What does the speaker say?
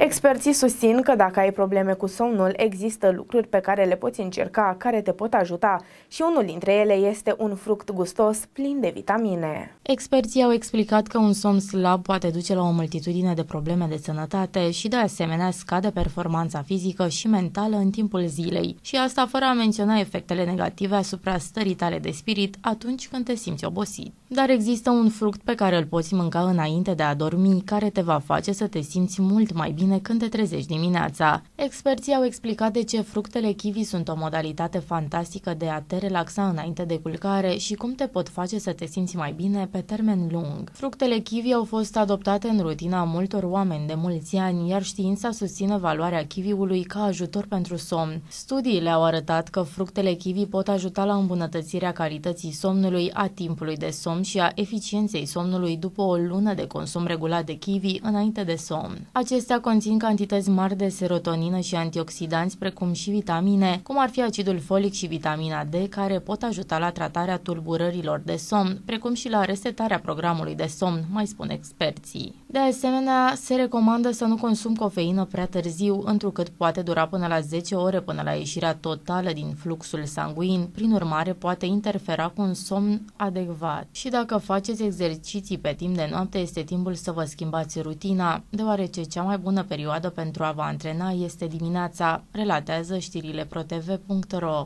Experții susțin că dacă ai probleme cu somnul, există lucruri pe care le poți încerca, care te pot ajuta și unul dintre ele este un fruct gustos plin de vitamine. Experții au explicat că un somn slab poate duce la o multitudine de probleme de sănătate și de asemenea scade performanța fizică și mentală în timpul zilei și asta fără a menționa efectele negative asupra stării tale de spirit atunci când te simți obosit. Dar există un fruct pe care îl poți mânca înainte de a dormi care te va face să te simți mult mai bine vine când te trezești dimineața. Experții au explicat de ce fructele kiwi sunt o modalitate fantastică de a te relaxa înainte de culcare și cum te pot face să te simți mai bine pe termen lung. Fructele kiwi au fost adoptate în rutina multor oameni de mulți ani, iar știința susține valoarea kiwiului ca ajutor pentru somn. Studiile au arătat că fructele kiwi pot ajuta la îmbunătățirea calității somnului, a timpului de somn și a eficienței somnului după o lună de consum regulat de kiwi înainte de somn. Acestea conțin cantități mari de serotonină și antioxidanți, precum și vitamine, cum ar fi acidul folic și vitamina D, care pot ajuta la tratarea tulburărilor de somn, precum și la resetarea programului de somn, mai spun experții. De asemenea, se recomandă să nu consum cofeină prea târziu, întrucât poate dura până la 10 ore până la ieșirea totală din fluxul sanguin, prin urmare poate interfera cu un somn adecvat. Și dacă faceți exerciții pe timp de noapte, este timpul să vă schimbați rutina, deoarece cea mai bună perioadă pentru a vă antrena este dimineața, relatează știrile ProTV.ro.